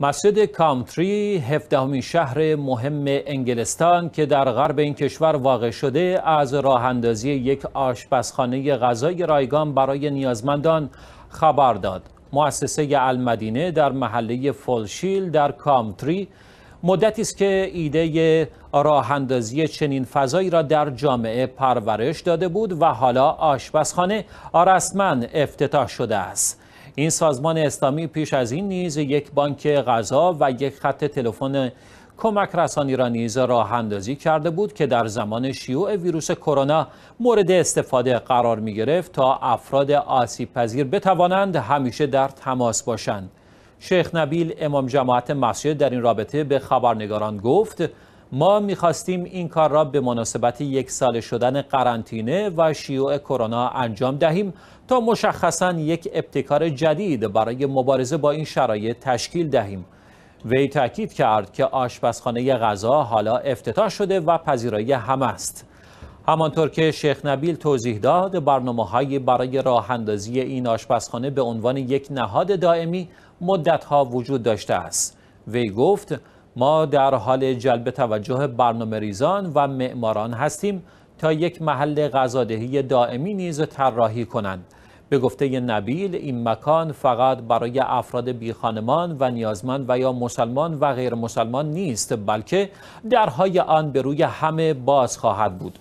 مسجد کامتری هفدهمین شهر مهم انگلستان که در غرب این کشور واقع شده از راه اندازی یک آشپزخانه غذای رایگان برای نیازمندان خبر داد. مؤسسه المدینه در محله فولشیل در کامتری مدتی است که ایده راه چنین فضایی را در جامعه پرورش داده بود و حالا آشپزخانه رسما افتتاح شده است. این سازمان اسلامی پیش از این نیز یک بانک غذا و یک خط تلفن کمک رسانی را نیز راه اندازی کرده بود که در زمان شیوع ویروس کرونا مورد استفاده قرار می گرفت تا افراد آسیب پذیر بتوانند همیشه در تماس باشند. شیخ نبیل امام جماعت مسجد در این رابطه به خبرنگاران گفت ما میخواستیم این کار را به مناسبت یک سال شدن قرنطینه و شیوع کرونا انجام دهیم تا مشخصا یک ابتکار جدید برای مبارزه با این شرایط تشکیل دهیم وی تاکید کرد که آشپزخانه غذا حالا افتتاح شده و پذیرایی همه است همانطور که شیخ نبیل توضیح داد برنامه برای راه اندازی این آشپزخانه به عنوان یک نهاد دائمی مدت ها وجود داشته است وی گفت ما در حال جلب توجه برنامه ریزان و معماران هستیم تا یک محل غذادهی دائمی نیز طراحی کنند به گفته نبیل این مکان فقط برای افراد بی خانمان و نیازمند و یا مسلمان و غیر مسلمان نیست بلکه درهای آن به روی همه باز خواهد بود